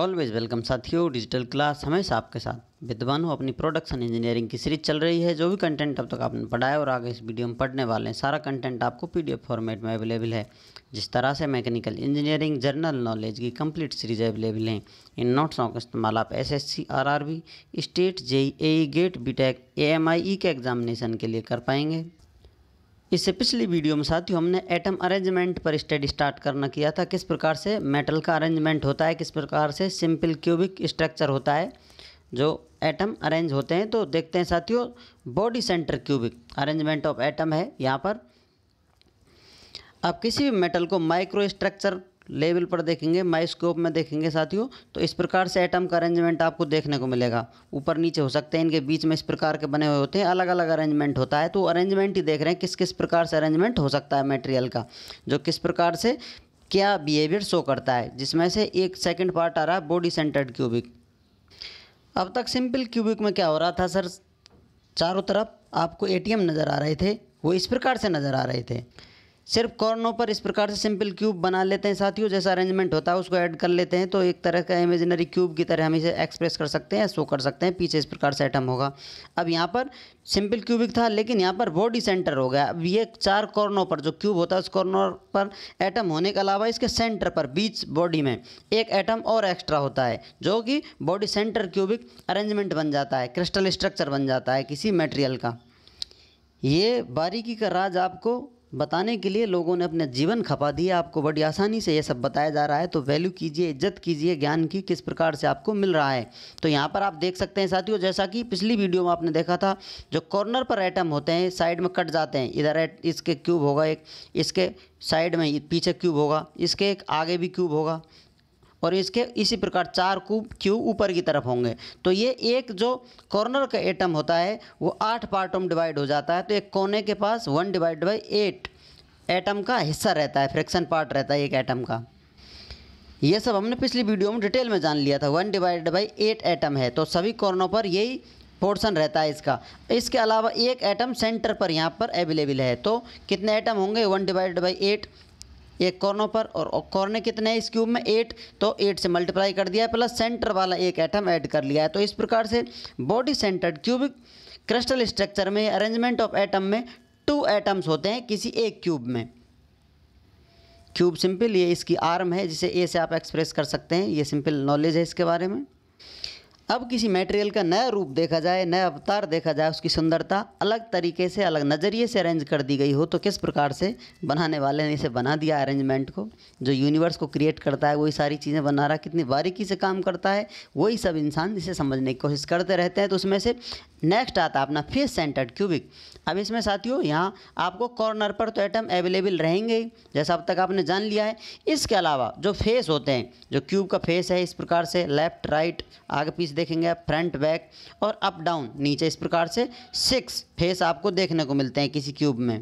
always welcome साथियों digital class हमेशा आपके साथ विद्वान हो अपनी प्रोडक्शन इंजीनियरिंग की सीरीज चल रही है जो भी कंटेंट अब तक आपने पढ़ा है और आगे इस वीडियो में पढ़ने वाले हैं सारा कंटेंट आपको पीडीएफ फॉर्मेट में अवेलेबल है जिस तरह से मैकेनिकल इंजीनियरिंग जर्नल नॉलेज की कंप्लीट सीरीज अवेलेबल हैं इन नोट्सों का इस्तेमाल आप S S C R R state J A GATE B Tech A M I E के एग्जामिनेशन के लिए कर पाएंगे इससे पिछली वीडियो में साथियों हमने एटम अरेंजमेंट पर स्टडी स्टार्ट करना किया था किस प्रकार से मेटल का अरेंजमेंट होता है किस प्रकार से सिंपल क्यूबिक स्ट्रक्चर होता है जो एटम अरेंज होते हैं तो देखते हैं साथियों body centre cubic arrangement of atom है यहाँ पर आप किसी भी मेटल को माइक्रो स्ट्रक्चर लेवल पर देखेंगे माइस्कोप में देखेंगे साथियों तो इस प्रकार से एटम का अरेंजमेंट आपको देखने को मिलेगा ऊपर नीचे हो सकते हैं इनके बीच में इस प्रकार के बने हुए होते हैं अलग अलग अरेंजमेंट होता है तो अरेंजमेंट ही देख रहे हैं किस किस प्रकार से अरेंजमेंट हो सकता है मेटेरियल का जो किस प्रकार से क्या बिहेवियर शो करता है जिसमें से एक सेकेंड पार्ट आ रहा है बॉडी सेंटर्ड क्यूबिक अब तक सिंपल क्यूबिक में क्या हो रहा था सर चारों तरफ आपको एटीएम नज़र आ रहे थे वो इस प्रकार से नज़र आ रहे थे सिर्फ कॉर्नों पर इस प्रकार से सिंपल क्यूब बना लेते हैं साथियों जैसा अरेंजमेंट होता है उसको ऐड कर लेते हैं तो एक तरह का इमेजिनरी क्यूब की तरह हम इसे एक्सप्रेस कर सकते हैं शो कर सकते हैं पीछे इस प्रकार से आइटम होगा अब यहाँ पर सिंपल क्यूबिक था लेकिन यहाँ पर बॉडी सेंटर हो गया अब ये चार कॉर्नों पर जो क्यूब होता है उस कॉर्नर पर एटम होने के अलावा इसके सेंटर पर बीच बॉडी में एक एटम और एक्स्ट्रा होता है जो कि बॉडी सेंटर क्यूबिक अरेंजमेंट बन जाता है क्रिस्टल स्ट्रक्चर बन जाता है किसी मटेरियल का ये बारीकी का राज आपको बताने के लिए लोगों ने अपना जीवन खपा दिया आपको बड़ी आसानी से ये सब बताया जा रहा है तो वैल्यू कीजिए इज्जत कीजिए ज्ञान की किस प्रकार से आपको मिल रहा है तो यहाँ पर आप देख सकते हैं साथियों जैसा कि पिछली वीडियो में आपने देखा था जो कॉर्नर पर एटम होते हैं साइड में कट जाते हैं इधर इसके क्यूब होगा एक इसके साइड में पीछे क्यूब होगा इसके एक आगे भी क्यूब होगा और इसके इसी प्रकार चार कूब क्यू ऊपर की तरफ होंगे तो ये एक जो कॉर्नर का एटम होता है वो आठ पार्टों में डिवाइड हो जाता है तो एक कोने के पास one divide by eight atom का हिस्सा रहता है फ्रैक्शन पार्ट रहता है एक एटम का ये सब हमने पिछली वीडियो में डिटेल में जान लिया था one divide by eight atom है तो सभी कॉर्नों पर यही पोर्शन रहता है इसका इसके अलावा एक एटम सेंटर पर यहाँ पर अवेलेबल है तो कितने एटम होंगे वन डिवाइड बाई एट एक कॉर्नों पर और कॉर्नर कितने हैं इस क्यूब में एट तो एट से मल्टीप्लाई कर दिया है प्लस सेंटर वाला एक एटम ऐड कर लिया है तो इस प्रकार से body centred cubic crystal structure में अरेंजमेंट ऑफ एटम में टू एटम्स होते हैं किसी एक क्यूब में क्यूब सिंपल ये इसकी आर्म है जिसे ए से आप एक्सप्रेस कर सकते हैं ये सिंपल नॉलेज है इसके बारे में अब किसी मटेरियल का नया रूप देखा जाए नया अवतार देखा जाए उसकी सुंदरता अलग तरीके से अलग नज़रिए से अरेंज कर दी गई हो तो किस प्रकार से बनाने वाले ने इसे बना दिया अरेंजमेंट को जो यूनिवर्स को क्रिएट करता है वही सारी चीज़ें बना रहा है कितनी बारीकी से काम करता है वही सब इंसान इसे समझने की कोशिश करते रहते हैं तो उसमें से नेक्स्ट आता है अपना फेस सेंटर्ड क्यूबिक अब इसमें साथियों यहाँ आपको कॉर्नर पर तो आइटम अवेलेबल रहेंगे जैसा अब तक आपने जान लिया है इसके अलावा जो फेस होते हैं जो क्यूब का फेस है इस प्रकार से लेफ्ट राइट आगे पीछे देखेंगे आप फ्रंट बैक और अप डाउन नीचे इस प्रकार से सिक्स फेस आपको देखने को मिलते हैं किसी क्यूब में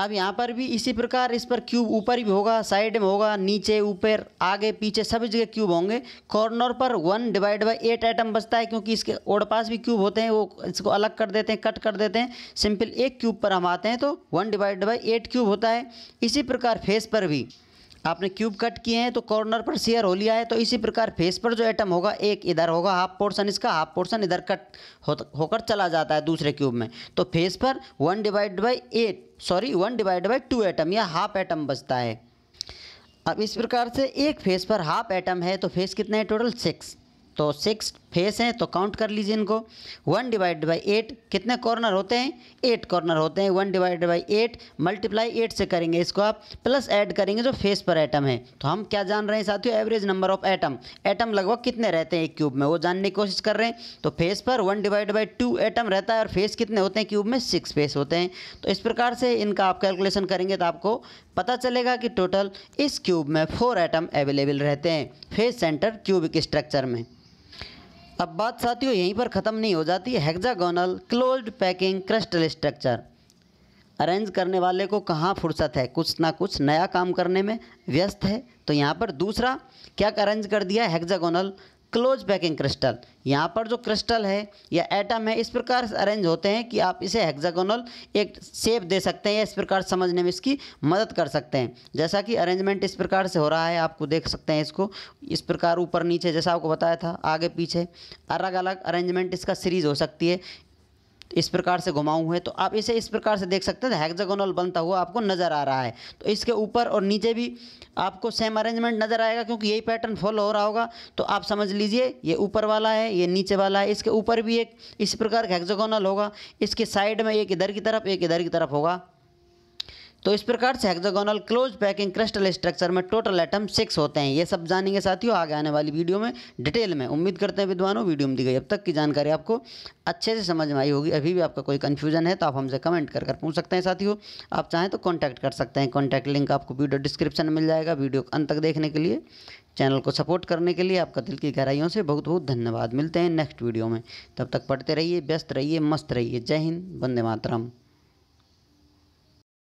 अब यहाँ पर भी इसी प्रकार इस पर क्यूब ऊपर ही होगा साइड में होगा नीचे ऊपर आगे पीछे सभी जगह क्यूब होंगे कॉर्नर पर one divide by eight atom बचता है क्योंकि इसके ओड पास भी क्यूब होते हैं वो इसको अलग कर देते हैं कट कर देते हैं सिंपल एक क्यूब पर हम आते हैं तो one divide by eight cube होता है इसी प्रकार फेस पर भी आपने क्यूब कट किए हैं तो कॉर्नर पर शेयर हो लिया है तो इसी प्रकार फेस पर जो एटम होगा एक इधर होगा हाफ पोर्शन इसका हाफ पोर्शन इधर कट होकर चला जाता है दूसरे क्यूब में तो फेस पर one divide by eight sorry one divide by two atom या हाफ एटम बचता है अब इस प्रकार से एक फेस पर हाफ एटम है तो फेस कितने हैं टोटल सिक्स तो सिक्स फेस हैं तो काउंट कर लीजिए इनको वन डिवाइड बाई एट कितने कॉर्नर होते हैं एट कॉर्नर होते हैं one divide by eight multiply eight से करेंगे इसको आप प्लस ऐड करेंगे जो फेस पर एटम है तो हम क्या जान रहे हैं साथियों average number of atom atom लगभग कितने रहते हैं एक क्यूब में वो जानने की कोशिश कर रहे हैं तो फेस पर one divide by two atom रहता है और फेस कितने होते हैं क्यूब में सिक्स फेस होते हैं तो इस प्रकार से इनका आप कैलकुलेशन करेंगे तो आपको पता चलेगा कि टोटल इस क्यूब में फोर एटम अवेलेबल रहते हैं फेस सेंटर क्यूबिक स्ट्रक्चर में अब बात साथियों यहीं पर ख़त्म नहीं हो जाती hexagonal closed packing crystal structure arrange करने वाले को कहाँ फुर्सत है कुछ ना कुछ नया काम करने में व्यस्त है तो यहाँ पर दूसरा क्या अरेंज कर दिया हेक्जागोनल क्लोज पैकिंग क्रिस्टल यहाँ पर जो क्रिस्टल है या एटम है इस प्रकार अरेंज होते हैं कि आप इसे हेक्सागोनल एक शेप दे सकते हैं या इस प्रकार समझने में इसकी मदद कर सकते हैं जैसा कि अरेंजमेंट इस प्रकार से हो रहा है आपको देख सकते हैं इसको इस प्रकार ऊपर नीचे जैसा आपको बताया था आगे पीछे अलग अलग अरेंजमेंट इसका सीरीज हो सकती है इस प्रकार से घुमाऊँ हुए तो आप इसे इस प्रकार से देख सकते हैं हैगजगोनल बनता हुआ आपको नज़र आ रहा है तो इसके ऊपर और नीचे भी आपको सेम अरेंजमेंट नज़र आएगा क्योंकि यही पैटर्न फॉलो हो रहा होगा तो आप समझ लीजिए ये ऊपर वाला है ये नीचे वाला है इसके ऊपर भी एक इस प्रकार का हैगजगोनल होगा इसके साइड में एक इधर की तरफ एक इधर की तरफ होगा तो इस प्रकार से hexagonal close packing crystal structure में टोटल एटम सिक्स होते हैं ये सब जानेंगे साथियों आगे आने वाली वीडियो में डिटेल में उम्मीद करते हैं विद्वानों वीडियो में दी गई अब तक की जानकारी आपको अच्छे से समझ में आई होगी अभी भी आपका कोई कन्फ्यूजन है तो आप हमसे कमेंट कर कर पूछ सकते हैं साथियों आप चाहें तो कॉन्टैक्ट कर सकते हैं कॉन्टैक्ट लिंक आपको वीडियो डिस्क्रिप्शन में मिल जाएगा वीडियो अंत तक देखने के लिए चैनल को सपोर्ट करने के लिए आपका दिल की गहराइयों से बहुत बहुत धन्यवाद मिलते हैं नेक्स्ट वीडियो में तब तक पढ़ते रहिए व्यस्त रहिए मस्त रहिए जय हिंद वंदे मातरम